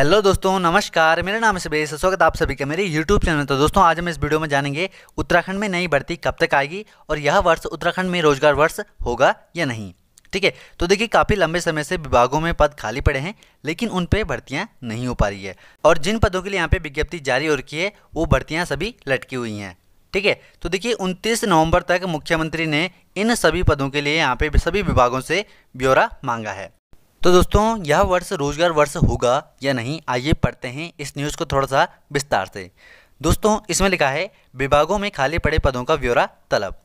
hello दोस्तों नमस्कार मेरा नाम है सुबेश स्वागत आप सभी का मेरे यूट्यूब चैनल तो दोस्तों आज हम इस वीडियो में जानेंगे उत्तराखंड में नई भर्ती कब तक आएगी और यह वर्ष उत्तराखंड में रोजगार वर्ष होगा या नहीं ठीक है तो देखिए काफ़ी लंबे समय से विभागों में पद खाली पड़े हैं लेकिन उन पर भर्तियाँ नहीं हो पा रही है और जिन पदों के लिए यहाँ पर विज्ञप्ति जारी हो रखी है वो भर्तियाँ सभी लटकी हुई हैं ठीक है तो देखिए उनतीस नवम्बर तक मुख्यमंत्री ने इन सभी पदों के लिए यहाँ पे सभी विभागों से ब्यौरा मांगा है तो दोस्तों यह वर्ष रोजगार वर्ष होगा या नहीं आइए पढ़ते हैं इस न्यूज़ को थोड़ा सा विस्तार से दोस्तों इसमें लिखा है विभागों में खाली पड़े पदों का ब्यौरा तलब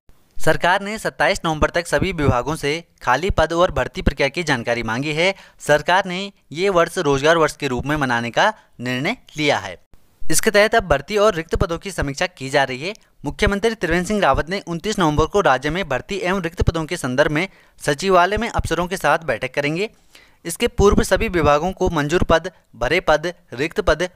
सरकार ने 27 नवंबर तक सभी विभागों से खाली पद और भर्ती प्रक्रिया की जानकारी मांगी है सरकार ने ये वर्ष रोजगार वर्ष के रूप में मनाने का निर्णय लिया है इसके तहत अब भर्ती और रिक्त पदों की समीक्षा की जा रही है मुख्यमंत्री त्रिवेंद्र सिंह रावत ने 29 नवंबर को राज्य में भर्ती एवं रिक्त पदों के संदर्भ में सचिवालय में अफसरों के साथ बैठक करेंगे इसके पूर्व सभी विभागों को मंजूर पद भरे पद रिक्त पद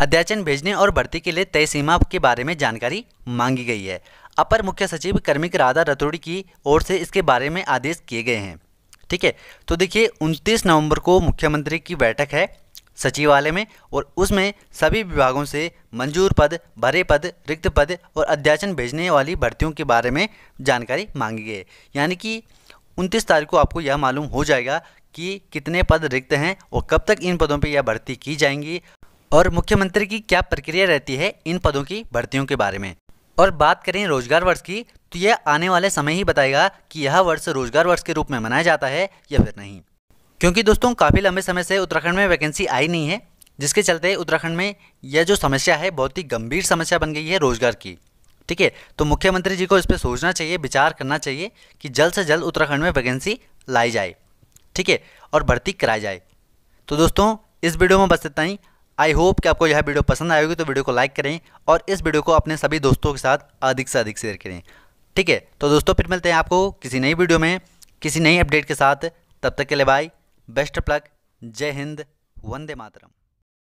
अध्याचन भेजने और भर्ती के लिए तय सीमा के बारे में जानकारी मांगी गई है अपर मुख्य सचिव कर्मिक राधा रतोड़ी की ओर से इसके बारे में आदेश किए गए हैं ठीक है तो देखिए 29 नवंबर को मुख्यमंत्री की बैठक है सचिवालय में और उसमें सभी विभागों से मंजूर पद भरे पद रिक्त पद और अध्याचन भेजने वाली भर्तियों के बारे में जानकारी मांगी गई यानी कि उनतीस तारीख को आपको यह मालूम हो जाएगा कि कितने पद रिक्त हैं और कब तक इन पदों पर यह भर्ती की जाएंगी और मुख्यमंत्री की क्या प्रक्रिया रहती है इन पदों की भर्तियों के बारे में और बात करें रोजगार वर्ष की तो यह आने वाले समय ही बताएगा कि यह वर्ष रोजगार वर्ष के रूप में मनाया जाता है या फिर नहीं क्योंकि दोस्तों काफ़ी लंबे समय से उत्तराखंड में वैकेंसी आई नहीं है जिसके चलते उत्तराखंड में यह जो समस्या है बहुत ही गंभीर समस्या बन गई है रोजगार की ठीक है तो मुख्यमंत्री जी को इस पर सोचना चाहिए विचार करना चाहिए कि जल्द से जल्द उत्तराखंड में वैकेंसी लाई जाए ठीक है और भर्ती कराई जाए तो दोस्तों इस वीडियो में बस इतना ही आई होप कि आपको यह वीडियो पसंद आएगी तो वीडियो को लाइक करें और इस वीडियो को अपने सभी दोस्तों के साथ अधिक से अधिक शेयर करें ठीक है तो दोस्तों फिर मिलते हैं आपको किसी नई वीडियो में किसी नई अपडेट के साथ तब तक के लिए बाय बेस्ट प्लक जय हिंद वंदे मातरम